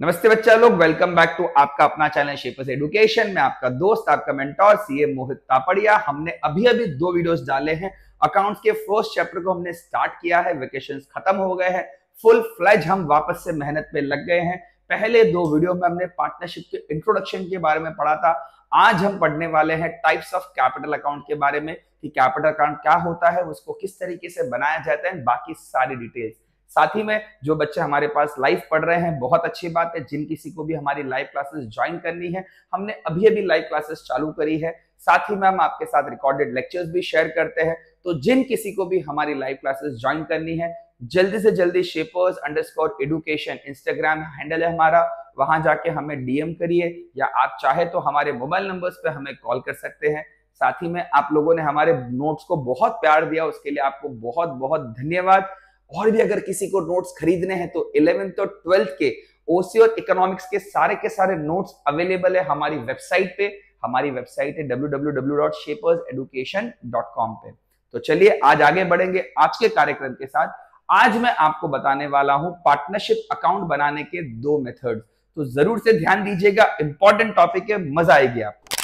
नमस्ते बच्चा लोग वेलकम बैक टू आपका अपना चैनल शेपस एडुकेशन में आपका दोस्त आपका मेंटोर सीए मोहित तापड़िया हमने अभी अभी दो वीडियोस डाले हैं अकाउंट्स के फर्स्ट चैप्टर को हमने स्टार्ट किया है वेकेशन खत्म हो गए हैं फुल फ्लैज हम वापस से मेहनत पे लग गए हैं पहले दो वीडियो में हमने पार्टनरशिप के इंट्रोडक्शन के बारे में पढ़ा था आज हम पढ़ने वाले हैं टाइप्स ऑफ कैपिटल अकाउंट के बारे में कि कैपिटल अकाउंट क्या होता है उसको किस तरीके से बनाया जाता है बाकी सारी डिटेल्स साथ ही में जो बच्चे हमारे पास लाइव पढ़ रहे हैं बहुत अच्छी बात है जिन किसी को भी हमारी लाइव क्लासेस ज्वाइन करनी है हमने अभी अभी लाइव क्लासेस चालू करी है साथ ही में हम आपके साथ रिकॉर्डेड लेक्चर्स भी शेयर करते हैं तो जिन किसी को भी हमारी लाइव क्लासेस ज्वाइन करनी है जल्दी से जल्दी shapers underscore education Instagram handle है हमारा वहां जाके हमें डीएम करिए या आप चाहे तो हमारे मोबाइल नंबर्स पे हमें कॉल कर सकते हैं साथ ही में आप लोगों ने हमारे नोट्स को बहुत प्यार दिया उसके लिए आपको बहुत बहुत धन्यवाद और भी अगर किसी को नोट्स खरीदने हैं तो इलेवेंथ और ट्वेल्थ के ओसी और इकोनॉमिक्स के सारे के सारे नोट्स अवेलेबल है हमारी वेबसाइट पे हमारी वेबसाइट है www.shaperseducation.com पे तो चलिए आज आगे बढ़ेंगे आज के कार्यक्रम के साथ आज मैं आपको बताने वाला हूं पार्टनरशिप अकाउंट बनाने के दो मेथड तो जरूर से ध्यान दीजिएगा इंपॉर्टेंट टॉपिक है मजा आएगी आपको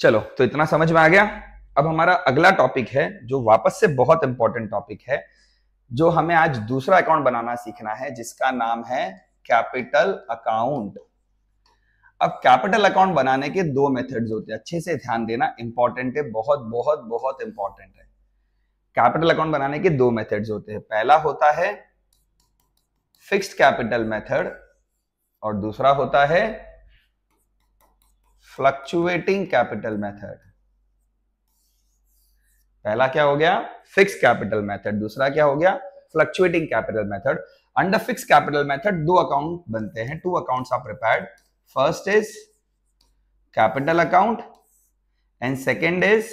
चलो तो इतना समझ में आ गया अब हमारा अगला टॉपिक है जो वापस से बहुत इंपॉर्टेंट टॉपिक है जो हमें आज दूसरा अकाउंट बनाना सीखना है जिसका नाम है कैपिटल अकाउंट अब कैपिटल अकाउंट बनाने के दो मेथड्स होते हैं अच्छे से ध्यान देना इंपॉर्टेंट है बहुत बहुत बहुत इंपॉर्टेंट है कैपिटल अकाउंट बनाने के दो मेथड्स होते हैं पहला होता है फिक्स्ड कैपिटल मेथड और दूसरा होता है फ्लक्चुएटिंग कैपिटल मेथड पहला क्या हो गया फिक्स कैपिटल मेथड दूसरा क्या हो गया fluctuating capital method under fix capital method दो अकाउंट बनते हैं two accounts are prepared first is capital account and second is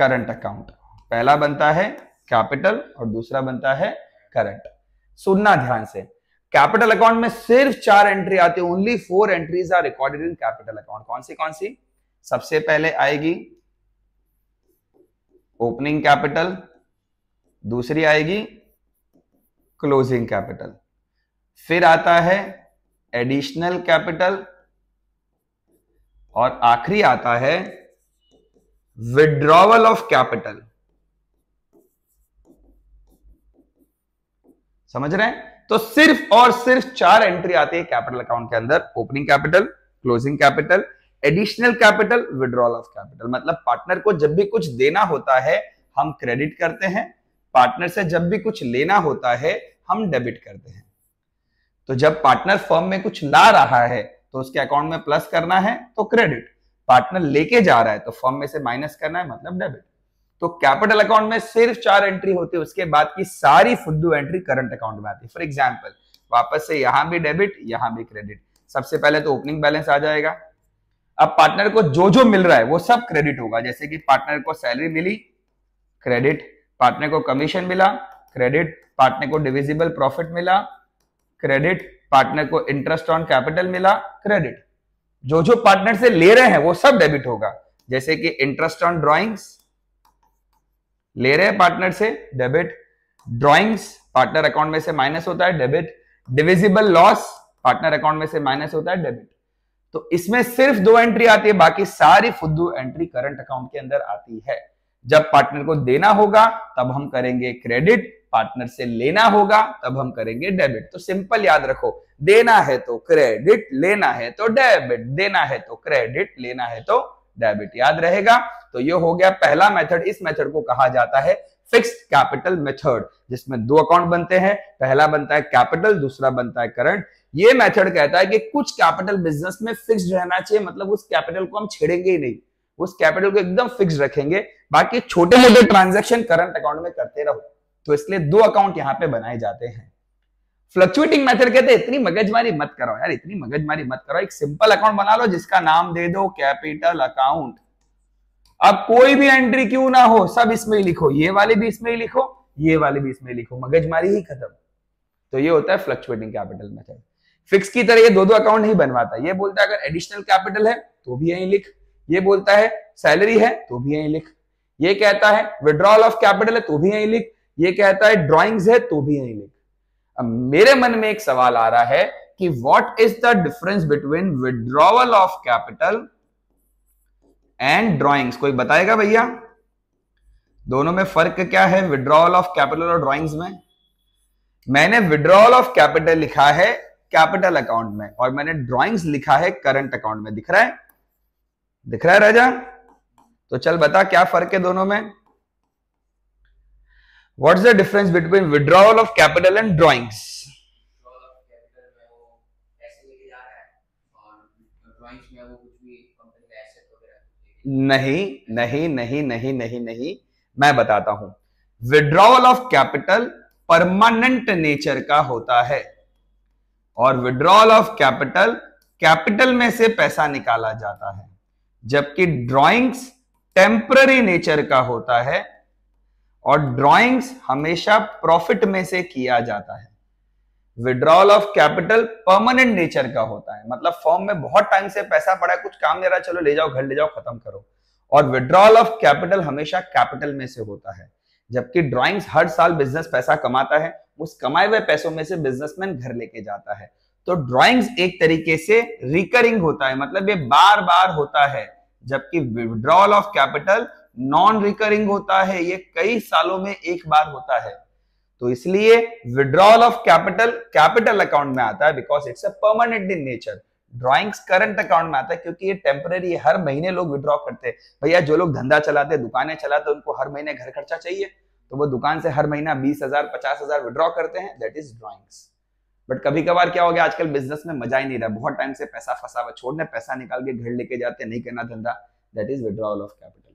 current account पहला बनता है कैपिटल और दूसरा बनता है करंट सुनना ध्यान से कैपिटल अकाउंट में सिर्फ चार एंट्री आती है only four entries are recorded in capital account कौन सी कौन सी सबसे पहले आएगी ओपनिंग कैपिटल दूसरी आएगी क्लोजिंग कैपिटल फिर आता है एडिशनल कैपिटल और आखिरी आता है विड्रॉवल ऑफ कैपिटल समझ रहे हैं तो सिर्फ और सिर्फ चार एंट्री आती है कैपिटल अकाउंट के अंदर opening capital closing capital additional capital withdrawal of capital मतलब पार्टनर को जब भी कुछ देना होता है हम क्रेडिट करते हैं पार्टनर से जब भी कुछ लेना होता है हम डेबिट करते हैं तो जब पार्टनर फर्म में कुछ ला रहा है तो उसके अकाउंट में प्लस करना है तो क्रेडिट पार्टनर लेके जा रहा है तो फर्म में से माइनस करना है मतलब डेबिट तो कैपिटल अकाउंट में सिर्फ चार एंट्री होती है उसके बाद की सारी फुद्दू एंट्री करंट अकाउंट में आती है फॉर एग्जाम्पल वापस से यहां भी डेबिट यहां भी क्रेडिट सबसे पहले तो ओपनिंग बैलेंस आ जाएगा अब पार्टनर को जो जो मिल रहा है वो सब क्रेडिट होगा जैसे कि पार्टनर को सैलरी मिली क्रेडिट पार्टनर को कमीशन मिला क्रेडिट पार्टनर को डिविजिबल प्रॉफिट मिला क्रेडिट पार्टनर को इंटरेस्ट ऑन कैपिटल मिला क्रेडिट जो जो पार्टनर से ले रहे हैं वो सब डेबिट होगा जैसे कि इंटरेस्ट ऑन ड्रॉइंग्स ले रहे हैं पार्टनर से डेबिट ड्रॉइंग्स पार्टनर अकाउंट में से माइनस होता है debit divisible loss partner account में से माइनस होता है डेबिट तो इसमें सिर्फ दो एंट्री आती है बाकी सारी फुद्दू एंट्री करंट अकाउंट के अंदर आती है जब पार्टनर को देना होगा तब हम करेंगे क्रेडिट पार्टनर से लेना होगा तब हम करेंगे डेबिट तो सिंपल याद रखो देना है तो क्रेडिट लेना है तो डेबिट देना है तो क्रेडिट लेना है तो डेबिट याद रहेगा तो ये हो गया पहला मेथड इस मेथड को कहा जाता है फिक्स कैपिटल मेथड जिसमें दो अकाउंट बनते हैं पहला बनता है कैपिटल दूसरा बनता है करंट ये मेथड कहता है कि कुछ कैपिटल बिजनेस में फिक्स रहना चाहिए मतलब उस कैपिटल को हम छेड़ेंगे ही नहीं उस कैपिटल को एकदम फिक्स रखेंगे बाकी छोटे मोटे ट्रांजेक्शन करंट अकाउंट में करते रहो तो इसलिए दो अकाउंट यहाँ पे बनाए जाते हैं फ्लक्चुएटिंग मेथड कहते हैं इतनी मगजमारी मत करो यार इतनी मगजमारी मत करो एक सिंपल अकाउंट बना लो जिसका नाम दे दो कैपिटल अकाउंट अब कोई भी एंट्री क्यों ना हो सब इसमें ही लिखो ये वाले भी इसमें ही लिखो ये वाले भी इसमें लिखो मगजमारी ही खत्म तो ये होता है फ्लक्चुएटिंग कैपिटल मेथड फिक्स की तरह ये दो दो अकाउंट नहीं बनवाता ये बोलता है अगर एडिशनल कैपिटल है तो भी यही लिख ये बोलता है सैलरी है तो भी यही लिख ये कहता है विड्रॉल ऑफ कैपिटल है तो भी यही लिख ये कहता है ड्रॉइंग्स है तो भी यही लिख अब मेरे मन में एक सवाल आ रहा है कि what is the difference between withdrawal of capital and drawings कोई बताएगा भैया दोनों में फर्क क्या है विड्रॉवल ऑफ कैपिटल और ड्रॉइंग्स में मैंने विड्रॉवल ऑफ कैपिटल लिखा है कैपिटल अकाउंट में और मैंने ड्रॉइंग्स लिखा है करंट अकाउंट में दिख रहा है दिख रहा है राजा तो चल बता क्या फर्क है दोनों में what is the difference between withdrawal of capital and drawings नहीं नहीं नहीं नहीं नहीं नहीं मैं बताता हूं withdrawal of capital permanent nature का होता है और विड्रॉल ऑफ कैपिटल कैपिटल में से पैसा निकाला जाता है जबकि ड्रॉइंग्स टेम्पररी नेचर का होता है और ड्रॉइंग्स हमेशा प्रॉफिट में से किया जाता है withdrawal of capital permanent nature का होता है मतलब फॉर्म में बहुत टाइम से पैसा पड़ा है कुछ काम नहीं रहा चलो ले जाओ घर ले जाओ खत्म करो और विड्रॉल ऑफ कैपिटल हमेशा कैपिटल में से होता है जबकि ड्रॉइंग्स हर साल बिजनेस पैसा कमाता है उस कमाए हुए पैसों में से बिजनेसमैन घर लेके जाता है तो ड्रॉइंग्स एक तरीके से रिकरिंग होता है मतलब ये बार बार होता है जबकि withdrawal of capital non recurring होता है ये कई सालों में एक बार होता है तो इसलिए withdrawal of capital capital account में आता है because it's a permanent in nature drawings current account में आता है क्योंकि ये टेम्पररी हर महीने लोग विड्रॉ करते हैं भैया जो लोग धंधा चलाते हैं दुकानें चलाते हैं उनको हर महीने घर खर्चा चाहिए तो वो दुकान से हर महीना बीस हजार पचास हजार विड्रॉ करते हैं दैट इज ड्रॉइंग्स बट कभी कभार क्या हो गया आजकल बिजनेस में मजा ही नहीं रहा बहुत टाइम से पैसा फंसा हुआ छोड़ने पैसा निकाल के घर लेके जाते नहीं करना धंधा that is withdrawal of capital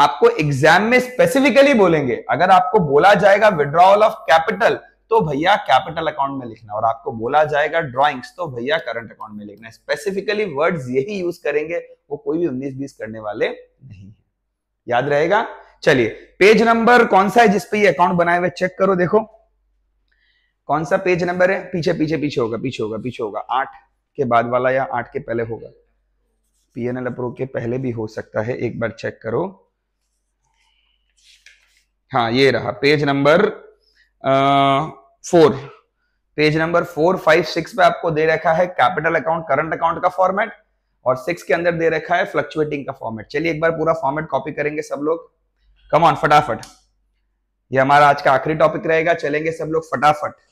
आपको एग्जाम में स्पेसिफिकली बोलेंगे अगर आपको बोला जाएगा विड्रॉवल ऑफ कैपिटल तो भैया कैपिटल अकाउंट में लिखना और आपको बोला जाएगा ड्रॉइंग्स तो भैया करंट अकाउंट में लिखना स्पेसिफिकली वर्ड्स यही यूज करेंगे वो कोई भी उन्नीस बीस करने वाले नहीं है याद रहेगा चलिए पेज नंबर कौन सा है जिसपे ये अकाउंट बनाए हुए चेक करो देखो कौन सा पेज नंबर है पीछे पीछे पीछे होगा पीछे होगा पीछे होगा आठ के बाद वाला या आठ के पहले होगा पीएनएल अप्रूव के पहले भी हो सकता है एक बार चेक करो हाँ ये रहा page number four page number four five six पे आपको दे रखा है कैपिटल अकाउंट करंट अकाउंट का फॉर्मेट और सिक्स के अंदर दे रखा है फ्लक्चुएटिंग का फॉर्मेट चलिए एक बार पूरा फॉर्मेट कॉपी करेंगे सब लोग कम ऑन फटाफट ये हमारा आज का आखिरी टॉपिक रहेगा चलेंगे सब लोग फटाफट